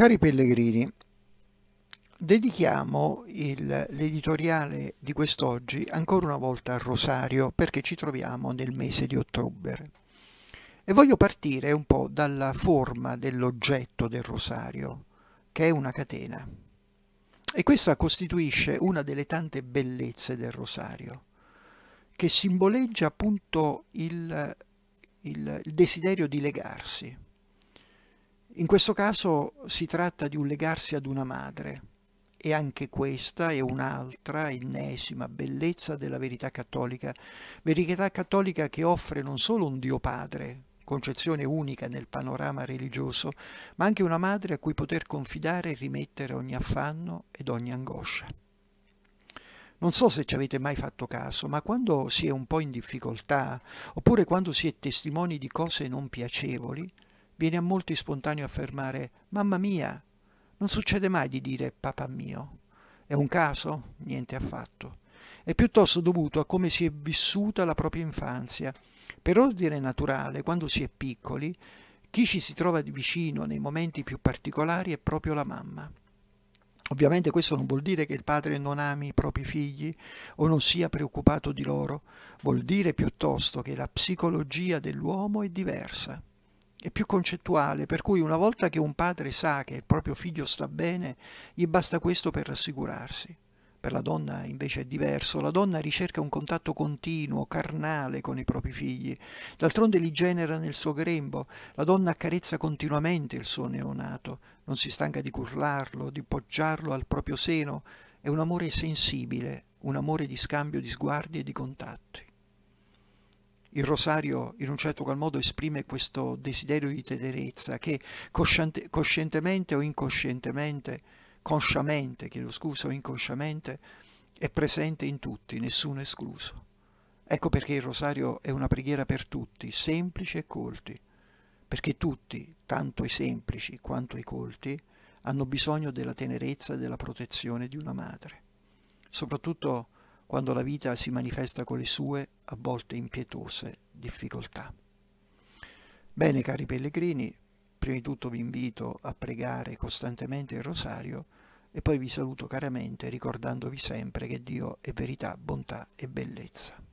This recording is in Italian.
Cari pellegrini, dedichiamo l'editoriale di quest'oggi ancora una volta al Rosario perché ci troviamo nel mese di ottobre. E voglio partire un po' dalla forma dell'oggetto del rosario, che è una catena. E questa costituisce una delle tante bellezze del rosario, che simboleggia appunto il, il desiderio di legarsi in questo caso si tratta di un legarsi ad una madre e anche questa è un'altra ennesima bellezza della verità cattolica, verità cattolica che offre non solo un Dio Padre, concezione unica nel panorama religioso, ma anche una madre a cui poter confidare e rimettere ogni affanno ed ogni angoscia. Non so se ci avete mai fatto caso, ma quando si è un po' in difficoltà, oppure quando si è testimoni di cose non piacevoli, viene a molti spontaneo affermare mamma mia, non succede mai di dire papà mio. È un caso? Niente affatto. È piuttosto dovuto a come si è vissuta la propria infanzia. Per ordine naturale, quando si è piccoli, chi ci si trova di vicino nei momenti più particolari è proprio la mamma. Ovviamente questo non vuol dire che il padre non ami i propri figli o non sia preoccupato di loro, vuol dire piuttosto che la psicologia dell'uomo è diversa è più concettuale, per cui una volta che un padre sa che il proprio figlio sta bene, gli basta questo per rassicurarsi. Per la donna invece è diverso, la donna ricerca un contatto continuo, carnale con i propri figli, d'altronde li genera nel suo grembo, la donna accarezza continuamente il suo neonato, non si stanca di curlarlo, di poggiarlo al proprio seno, è un amore sensibile, un amore di scambio di sguardi e di contatti il rosario in un certo qual modo esprime questo desiderio di tenerezza che coscientemente o inconscientemente, consciamente, chiedo scusa, o inconsciamente, è presente in tutti, nessuno escluso. Ecco perché il rosario è una preghiera per tutti, semplici e colti, perché tutti, tanto i semplici quanto i colti, hanno bisogno della tenerezza e della protezione di una madre. Soprattutto quando la vita si manifesta con le sue, a volte impietose, difficoltà. Bene, cari pellegrini, prima di tutto vi invito a pregare costantemente il rosario e poi vi saluto caramente ricordandovi sempre che Dio è verità, bontà e bellezza.